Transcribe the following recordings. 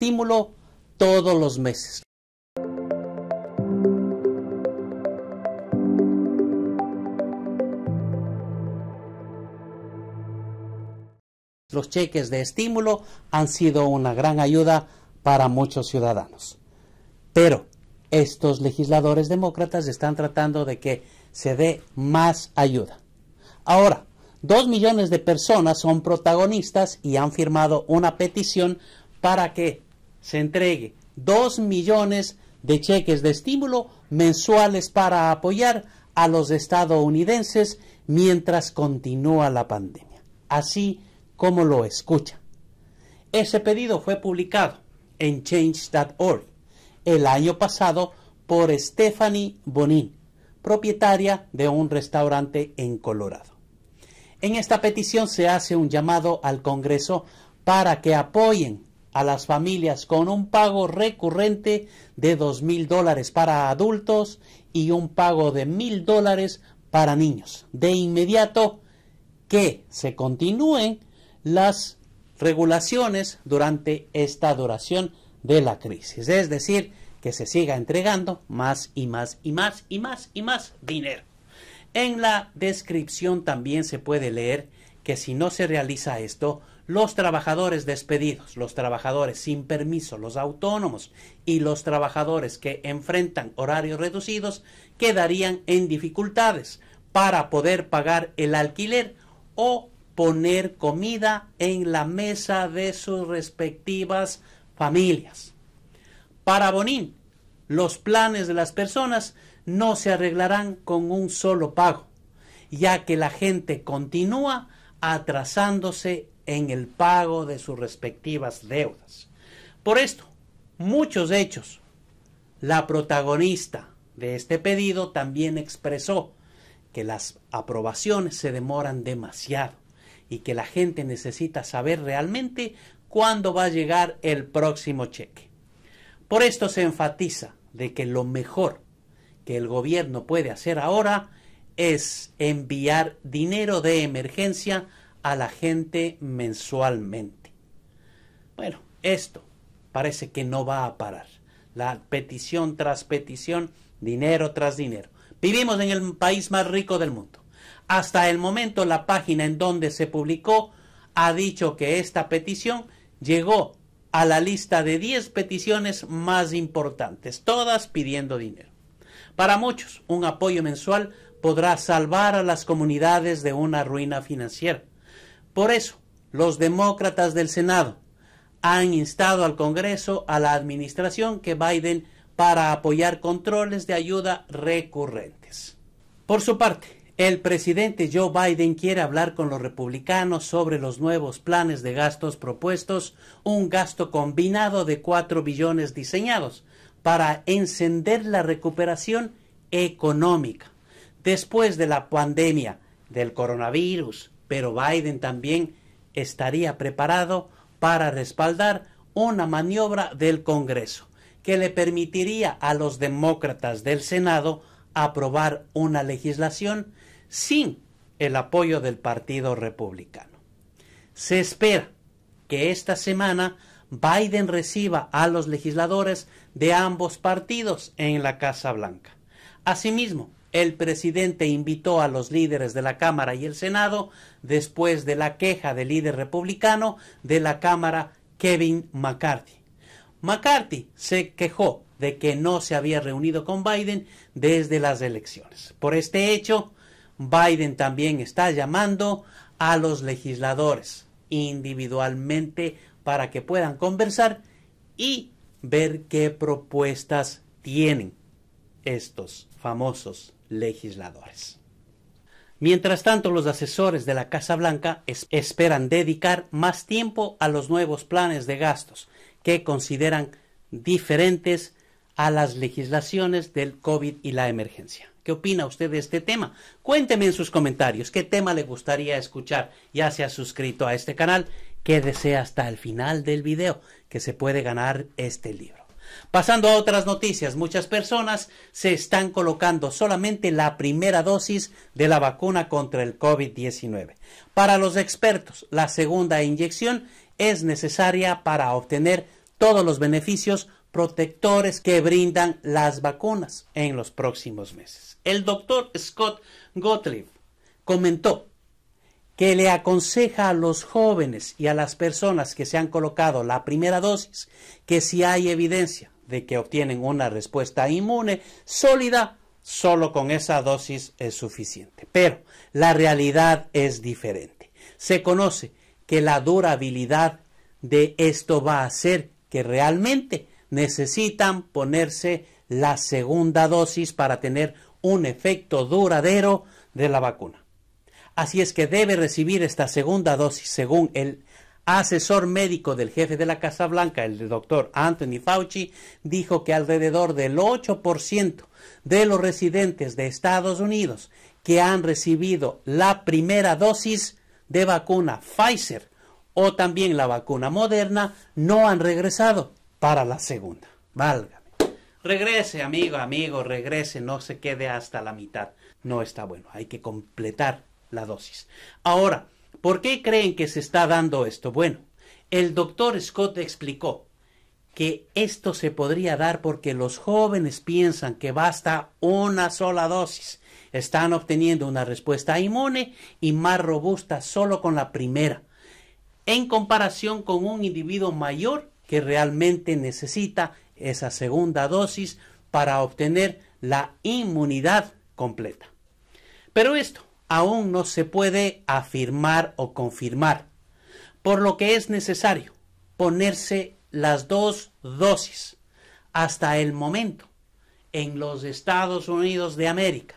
estímulo todos los meses. Los cheques de estímulo han sido una gran ayuda para muchos ciudadanos. Pero estos legisladores demócratas están tratando de que se dé más ayuda. Ahora, dos millones de personas son protagonistas y han firmado una petición para que se entregue 2 millones de cheques de estímulo mensuales para apoyar a los estadounidenses mientras continúa la pandemia, así como lo escucha. Ese pedido fue publicado en change.org el año pasado por Stephanie Bonin, propietaria de un restaurante en Colorado. En esta petición se hace un llamado al Congreso para que apoyen a las familias con un pago recurrente de dos mil dólares para adultos y un pago de mil dólares para niños. De inmediato que se continúen las regulaciones durante esta duración de la crisis. Es decir, que se siga entregando más y más y más y más y más dinero. En la descripción también se puede leer que si no se realiza esto, los trabajadores despedidos, los trabajadores sin permiso, los autónomos y los trabajadores que enfrentan horarios reducidos quedarían en dificultades para poder pagar el alquiler o poner comida en la mesa de sus respectivas familias. Para Bonín, los planes de las personas no se arreglarán con un solo pago, ya que la gente continúa atrasándose en el pago de sus respectivas deudas. Por esto, muchos hechos, la protagonista de este pedido también expresó que las aprobaciones se demoran demasiado y que la gente necesita saber realmente cuándo va a llegar el próximo cheque. Por esto se enfatiza de que lo mejor que el gobierno puede hacer ahora es enviar dinero de emergencia a la gente mensualmente. Bueno, esto parece que no va a parar. La petición tras petición, dinero tras dinero. Vivimos en el país más rico del mundo. Hasta el momento la página en donde se publicó ha dicho que esta petición llegó a la lista de 10 peticiones más importantes, todas pidiendo dinero. Para muchos, un apoyo mensual podrá salvar a las comunidades de una ruina financiera. Por eso, los demócratas del Senado han instado al Congreso, a la administración que Biden para apoyar controles de ayuda recurrentes. Por su parte, el presidente Joe Biden quiere hablar con los republicanos sobre los nuevos planes de gastos propuestos, un gasto combinado de 4 billones diseñados para encender la recuperación económica después de la pandemia del coronavirus, pero Biden también estaría preparado para respaldar una maniobra del Congreso que le permitiría a los demócratas del Senado aprobar una legislación sin el apoyo del Partido Republicano. Se espera que esta semana Biden reciba a los legisladores de ambos partidos en la Casa Blanca. Asimismo, el presidente invitó a los líderes de la Cámara y el Senado después de la queja del líder republicano de la Cámara, Kevin McCarthy. McCarthy se quejó de que no se había reunido con Biden desde las elecciones. Por este hecho, Biden también está llamando a los legisladores individualmente para que puedan conversar y ver qué propuestas tienen estos famosos legisladores. Mientras tanto, los asesores de la Casa Blanca esperan dedicar más tiempo a los nuevos planes de gastos que consideran diferentes a las legislaciones del COVID y la emergencia. ¿Qué opina usted de este tema? Cuénteme en sus comentarios qué tema le gustaría escuchar. Ya se ha suscrito a este canal. Quédese hasta el final del video que se puede ganar este libro. Pasando a otras noticias, muchas personas se están colocando solamente la primera dosis de la vacuna contra el COVID-19. Para los expertos, la segunda inyección es necesaria para obtener todos los beneficios protectores que brindan las vacunas en los próximos meses. El doctor Scott Gottlieb comentó que le aconseja a los jóvenes y a las personas que se han colocado la primera dosis que si hay evidencia de que obtienen una respuesta inmune sólida, solo con esa dosis es suficiente. Pero la realidad es diferente. Se conoce que la durabilidad de esto va a hacer que realmente necesitan ponerse la segunda dosis para tener un efecto duradero de la vacuna. Así es que debe recibir esta segunda dosis según el asesor médico del jefe de la Casa Blanca, el doctor Anthony Fauci, dijo que alrededor del 8% de los residentes de Estados Unidos que han recibido la primera dosis de vacuna Pfizer o también la vacuna moderna no han regresado para la segunda. Válgame. Regrese, amigo, amigo, regrese, no se quede hasta la mitad. No está bueno, hay que completar la dosis. Ahora, ¿por qué creen que se está dando esto? Bueno, el doctor Scott explicó que esto se podría dar porque los jóvenes piensan que basta una sola dosis. Están obteniendo una respuesta inmune y más robusta solo con la primera, en comparación con un individuo mayor que realmente necesita esa segunda dosis para obtener la inmunidad completa. Pero esto aún no se puede afirmar o confirmar, por lo que es necesario ponerse las dos dosis hasta el momento en los Estados Unidos de América.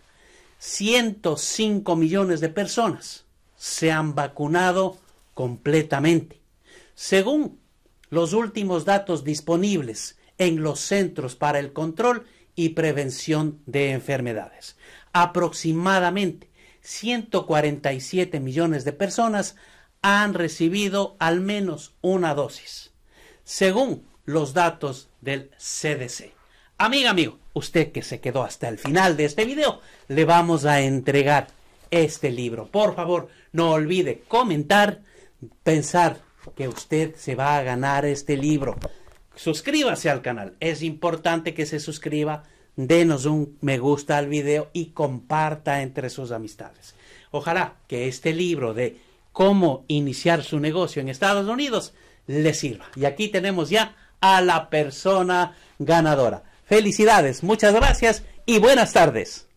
105 millones de personas se han vacunado completamente. Según los últimos datos disponibles en los Centros para el Control y Prevención de Enfermedades, aproximadamente 147 millones de personas han recibido al menos una dosis, según los datos del CDC. Amiga, amigo, usted que se quedó hasta el final de este video, le vamos a entregar este libro. Por favor, no olvide comentar, pensar que usted se va a ganar este libro. Suscríbase al canal. Es importante que se suscriba, denos un me gusta al video y comparta entre sus amistades. Ojalá que este libro de cómo iniciar su negocio en Estados Unidos le sirva. Y aquí tenemos ya a la persona ganadora. Felicidades, muchas gracias y buenas tardes.